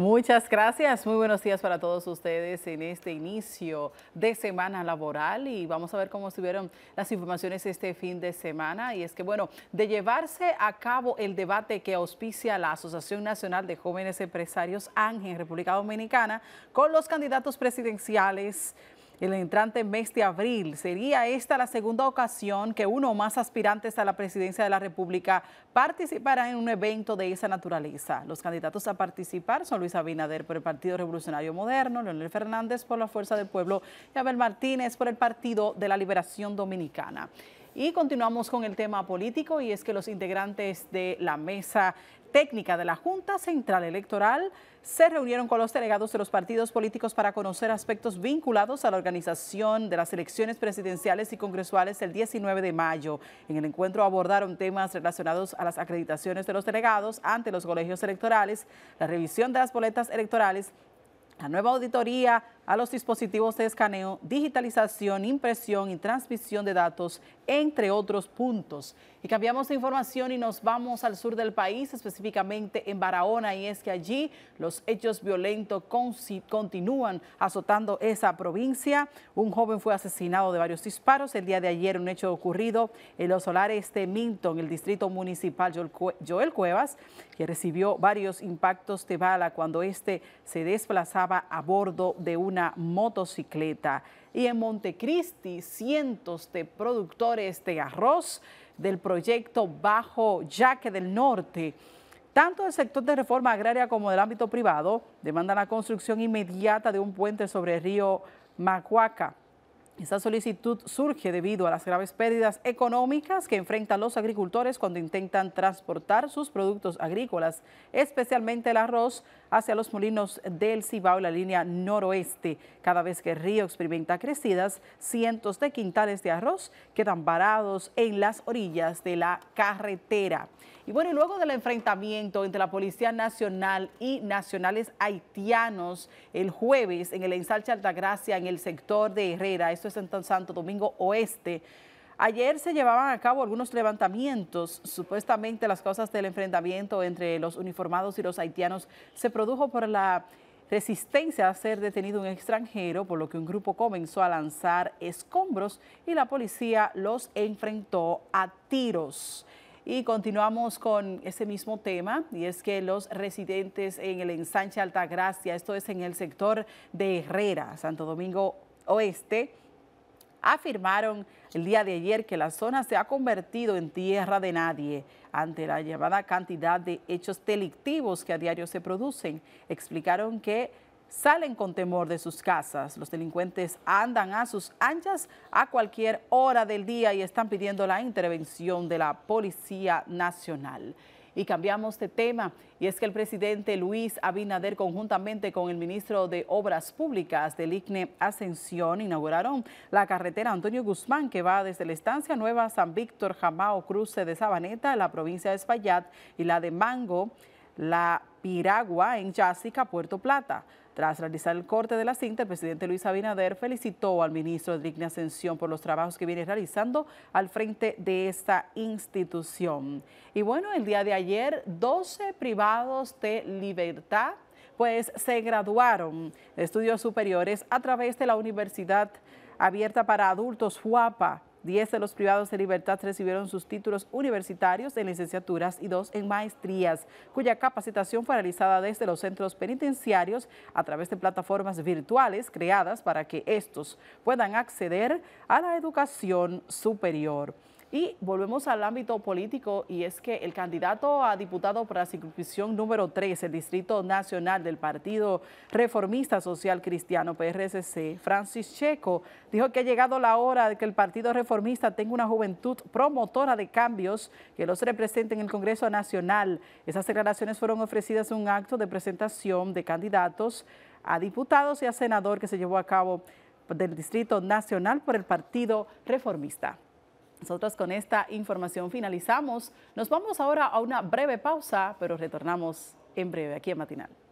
Muchas gracias, muy buenos días para todos ustedes en este inicio de semana laboral y vamos a ver cómo estuvieron las informaciones este fin de semana y es que bueno, de llevarse a cabo el debate que auspicia la Asociación Nacional de Jóvenes Empresarios Ángel República Dominicana con los candidatos presidenciales el entrante mes de abril. Sería esta la segunda ocasión que uno o más aspirantes a la presidencia de la República participará en un evento de esa naturaleza. Los candidatos a participar son Luis Abinader por el Partido Revolucionario Moderno, Leonel Fernández por la Fuerza del Pueblo y Abel Martínez por el Partido de la Liberación Dominicana. Y continuamos con el tema político y es que los integrantes de la mesa técnica de la Junta Central Electoral se reunieron con los delegados de los partidos políticos para conocer aspectos vinculados a la organización de las elecciones presidenciales y congresuales el 19 de mayo. En el encuentro abordaron temas relacionados a las acreditaciones de los delegados ante los colegios electorales, la revisión de las boletas electorales, la nueva auditoría a los dispositivos de escaneo, digitalización, impresión y transmisión de datos, entre otros puntos. Y cambiamos de información y nos vamos al sur del país, específicamente en Barahona, y es que allí los hechos violentos continúan azotando esa provincia. Un joven fue asesinado de varios disparos el día de ayer, un hecho ocurrido en los solares de Minton, el distrito municipal Joel Cuevas, que recibió varios impactos de bala cuando este se desplazaba a bordo de una motocicleta. Y en Montecristi, cientos de productores de arroz del proyecto Bajo Yaque del Norte tanto del sector de reforma agraria como del ámbito privado demandan la construcción inmediata de un puente sobre el río Macuaca esta solicitud surge debido a las graves pérdidas económicas que enfrentan los agricultores cuando intentan transportar sus productos agrícolas, especialmente el arroz, hacia los molinos del Cibao y la línea noroeste. Cada vez que el río experimenta crecidas, cientos de quintales de arroz quedan varados en las orillas de la carretera. Y bueno, y luego del enfrentamiento entre la Policía Nacional y nacionales haitianos el jueves en el ensalche Altagracia, en el sector de Herrera, esto es en Santo Domingo Oeste, Ayer se llevaban a cabo algunos levantamientos. Supuestamente las causas del enfrentamiento entre los uniformados y los haitianos se produjo por la resistencia a ser detenido un extranjero, por lo que un grupo comenzó a lanzar escombros y la policía los enfrentó a tiros. Y continuamos con ese mismo tema, y es que los residentes en el ensanche Altagracia, esto es en el sector de Herrera, Santo Domingo Oeste, afirmaron el día de ayer que la zona se ha convertido en tierra de nadie ante la llamada cantidad de hechos delictivos que a diario se producen. Explicaron que salen con temor de sus casas. Los delincuentes andan a sus anchas a cualquier hora del día y están pidiendo la intervención de la Policía Nacional. Y cambiamos de tema, y es que el presidente Luis Abinader, conjuntamente con el ministro de Obras Públicas del ICNE Ascensión, inauguraron la carretera Antonio Guzmán, que va desde la estancia Nueva San Víctor, Jamao, Cruce de Sabaneta, la provincia de Espaillat, y la de Mango, la Piragua, en Jásica, Puerto Plata. Tras realizar el corte de la cinta, el presidente Luis Abinader felicitó al ministro Digna Ascensión por los trabajos que viene realizando al frente de esta institución. Y bueno, el día de ayer, 12 privados de libertad pues se graduaron de estudios superiores a través de la Universidad Abierta para Adultos, FUAPA, Diez de los privados de libertad recibieron sus títulos universitarios en licenciaturas y dos en maestrías, cuya capacitación fue realizada desde los centros penitenciarios a través de plataformas virtuales creadas para que estos puedan acceder a la educación superior. Y volvemos al ámbito político y es que el candidato a diputado para circunscripción número 3, el Distrito Nacional del Partido Reformista Social Cristiano, PRSC, Francis Checo, dijo que ha llegado la hora de que el Partido Reformista tenga una juventud promotora de cambios que los represente en el Congreso Nacional. Esas declaraciones fueron ofrecidas en un acto de presentación de candidatos a diputados y a senador que se llevó a cabo del Distrito Nacional por el Partido Reformista. Nosotros con esta información finalizamos. Nos vamos ahora a una breve pausa, pero retornamos en breve aquí en Matinal.